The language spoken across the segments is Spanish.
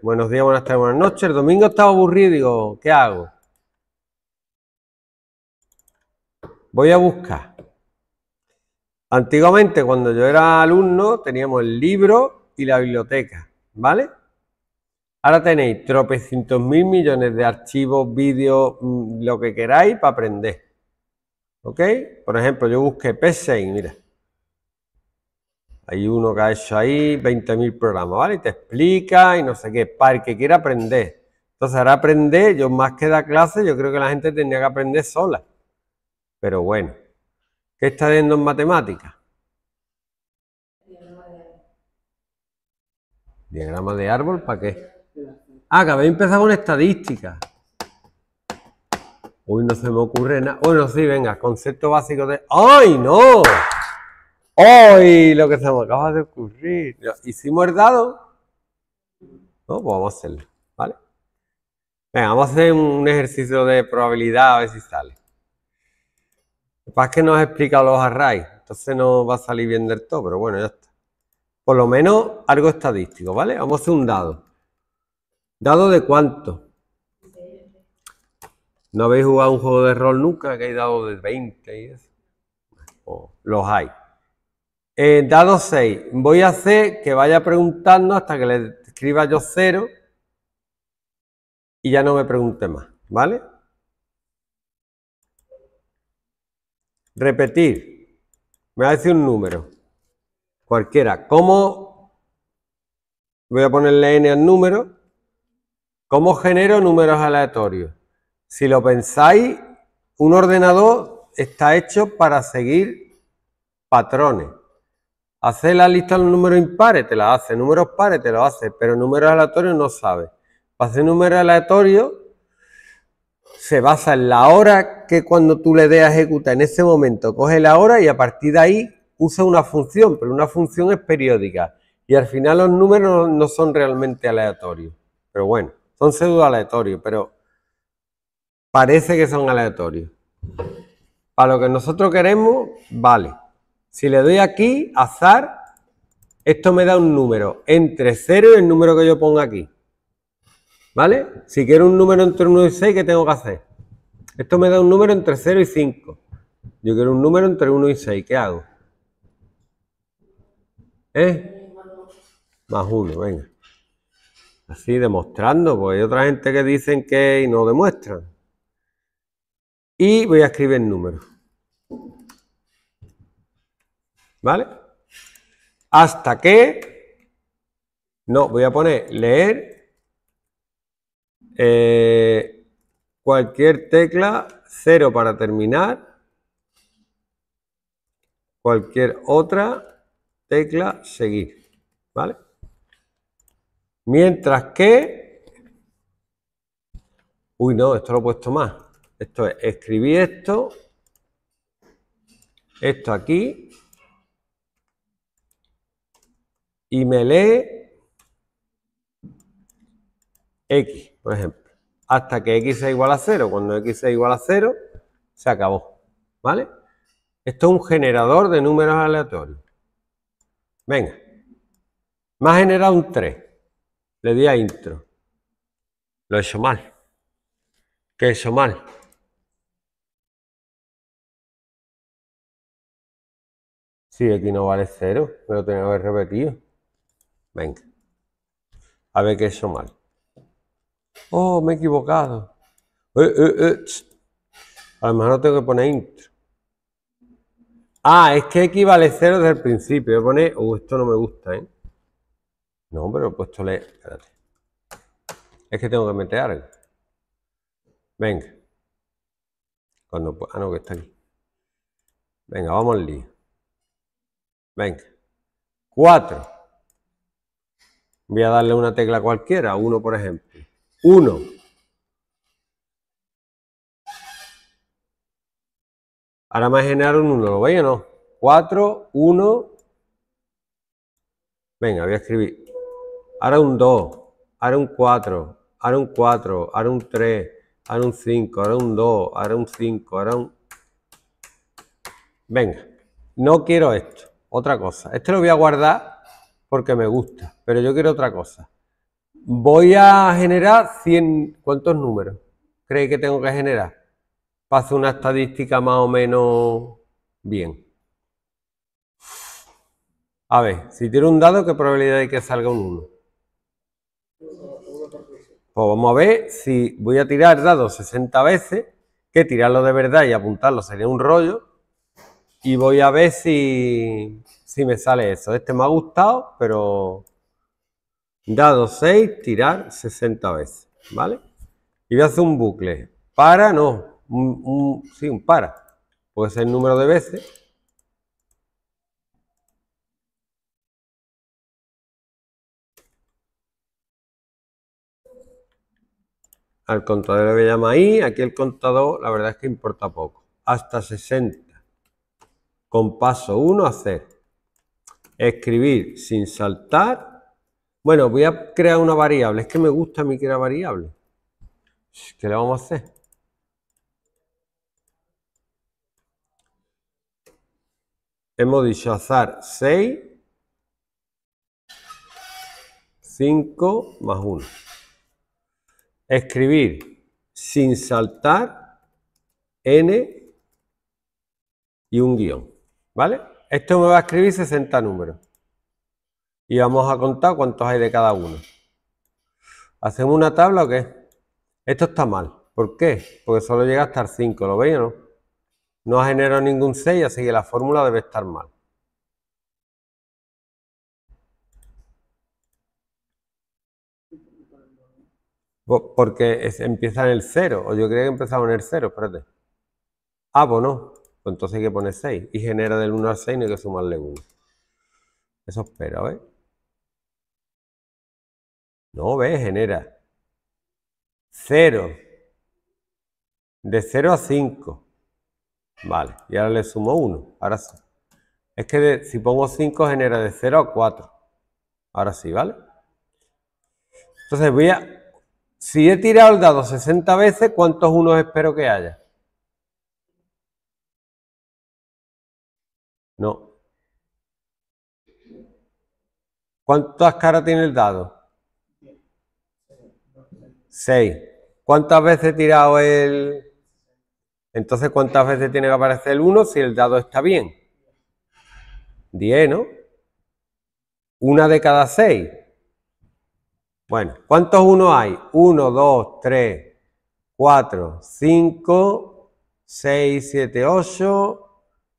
Buenos días, buenas tardes, buenas noches. El domingo estaba aburrido, digo, ¿qué hago? Voy a buscar. Antiguamente, cuando yo era alumno, teníamos el libro y la biblioteca, ¿vale? Ahora tenéis tropecientos mil millones de archivos, vídeos, mm, lo que queráis para aprender. ¿Ok? Por ejemplo, yo busqué P6, mira. Hay uno que ha hecho ahí 20.000 programas, ¿vale? Y te explica y no sé qué, para el que quiera aprender. Entonces ahora aprender, yo más que dar clases, yo creo que la gente tendría que aprender sola. Pero bueno, ¿qué está viendo en matemáticas? Diagrama de árbol, ¿para qué? Ah, que habéis empezado con estadística. Hoy no se me ocurre nada. Bueno, sí, venga, concepto básico de... ¡Ay, no! ¡Hoy! Lo que se me acaba de ocurrir. Hicimos el dado. No, pues vamos a hacerlo. ¿Vale? Venga, vamos a hacer un ejercicio de probabilidad a ver si sale. Lo que pasa es que nos explica los arrays. Entonces no va a salir bien del todo, pero bueno, ya está. Por lo menos algo estadístico, ¿vale? Vamos a hacer un dado. ¿Dado de cuánto? ¿No habéis jugado un juego de rol nunca que hay dado de 20 y eso? los hay. Eh, dado 6. Voy a hacer que vaya preguntando hasta que le escriba yo 0 y ya no me pregunte más, ¿vale? Repetir. Me va a decir un número. Cualquiera. ¿Cómo? Voy a ponerle n al número. ¿Cómo genero números aleatorios? Si lo pensáis, un ordenador está hecho para seguir patrones. Hace la lista de números impares te la hace, números pares te lo hace, pero números aleatorios no sabe. Para hacer números aleatorios se basa en la hora que cuando tú le des ejecuta. en ese momento, coge la hora y a partir de ahí usa una función, pero una función es periódica. Y al final los números no son realmente aleatorios. Pero bueno, son pseudo aleatorios, pero parece que son aleatorios. Para lo que nosotros queremos, vale. Si le doy aquí, azar, esto me da un número entre 0 y el número que yo ponga aquí. ¿Vale? Si quiero un número entre 1 y 6, ¿qué tengo que hacer? Esto me da un número entre 0 y 5. Yo quiero un número entre 1 y 6. ¿Qué hago? ¿Eh? Más 1, venga. Así demostrando, porque hay otra gente que dicen que no demuestran. Y voy a escribir el número. ¿Vale? Hasta que... No, voy a poner leer eh, cualquier tecla, cero para terminar, cualquier otra tecla, seguir. ¿Vale? Mientras que... Uy, no, esto lo he puesto más. Esto es, escribí esto, esto aquí, y me lee x, por ejemplo, hasta que x sea igual a 0. Cuando x sea igual a 0, se acabó, ¿vale? Esto es un generador de números aleatorios. Venga, me ha generado un 3. Le di a intro. Lo he hecho mal. ¿Qué he hecho mal? Sí, aquí no vale 0, me lo tengo que haber repetido. Venga. A ver qué es mal. Oh, me he equivocado. Eh, eh, eh, a lo mejor no tengo que poner int. Ah, es que equivale cero desde el principio. Voy a poner, oh, esto no me gusta, ¿eh? No, pero he puesto le. Espérate. Es que tengo que meter algo. Venga. Cuando, ah, no, que está aquí. Venga, vamos al lío. Venga. Cuatro. Voy a darle una tecla cualquiera, 1 por ejemplo. 1. Ahora me generar un 1, ¿lo veis o no? 4, 1. Venga, voy a escribir. Ahora un 2, ahora un 4, ahora un 4, ahora un 3, ahora un 5, ahora un 2, ahora un 5, ahora un... Venga, no quiero esto, otra cosa. esto lo voy a guardar porque me gusta, pero yo quiero otra cosa. Voy a generar 100, ¿cuántos números cree que tengo que generar? Para una estadística más o menos bien. A ver, si tiro un dado, ¿qué probabilidad hay que salga un 1? Pues vamos a ver si voy a tirar el dado 60 veces, que tirarlo de verdad y apuntarlo sería un rollo. Y voy a ver si me sale eso. Este me ha gustado, pero dado 6, tirar 60 veces, ¿vale? Y voy a hacer un bucle. Para, no, un, un, sí, un para, pues ser el número de veces. Al contador le voy a llamar ahí, aquí el contador la verdad es que importa poco, hasta 60, con paso 1 a Escribir sin saltar. Bueno, voy a crear una variable. Es que me gusta a mí variable. ¿Qué le vamos a hacer? Hemos dicho azar 6, 5 más 1. Escribir sin saltar n y un guión. ¿Vale? Esto me va a escribir 60 números. Y vamos a contar cuántos hay de cada uno. ¿Hacemos una tabla o qué? Esto está mal. ¿Por qué? Porque solo llega hasta el 5, ¿lo veis o no? No ha generado ningún 6, así que la fórmula debe estar mal. Porque empieza en el 0, o yo creía que empezaba en el 0, espérate. Ah, pues no, pues entonces hay que poner 6. Y genera del 1 al 6, no hay que sumarle 1. Eso espera, ¿ves? No, ve, Genera 0. De 0 a 5. Vale, y ahora le sumo 1. Ahora sí. Es que si pongo 5 genera de 0 a 4. Ahora sí, ¿vale? Entonces voy a... Si he tirado el dado 60 veces, ¿cuántos unos espero que haya? No. ¿Cuántas caras tiene el dado? 6. ¿Cuántas veces he tirado el...? Entonces, ¿cuántas veces tiene que aparecer el 1 si el dado está bien? 10, ¿no? Una de cada 6? Bueno, ¿cuántos 1 hay? 1, 2, 3, 4, 5, 6, 7, 8,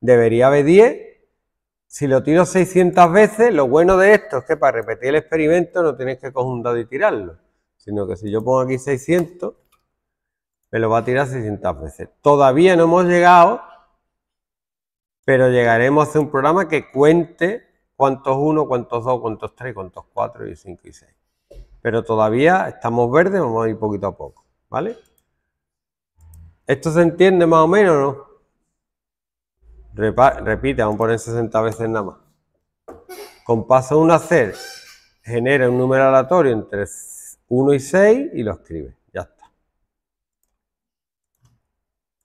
debería haber 10. Si lo tiro 600 veces, lo bueno de esto es que para repetir el experimento no tienes que coger un dado y tirarlo, sino que si yo pongo aquí 600, me lo va a tirar 600 veces. Todavía no hemos llegado, pero llegaremos a hacer un programa que cuente cuántos 1, cuántos 2, cuántos 3, cuántos 4 y 5 y 6. Pero todavía estamos verdes, vamos a ir poquito a poco, ¿vale? ¿Esto se entiende más o menos, no? repite, vamos a poner 60 veces nada más. Con paso 1 a 0, genera un número aleatorio entre 1 y 6 y lo escribe.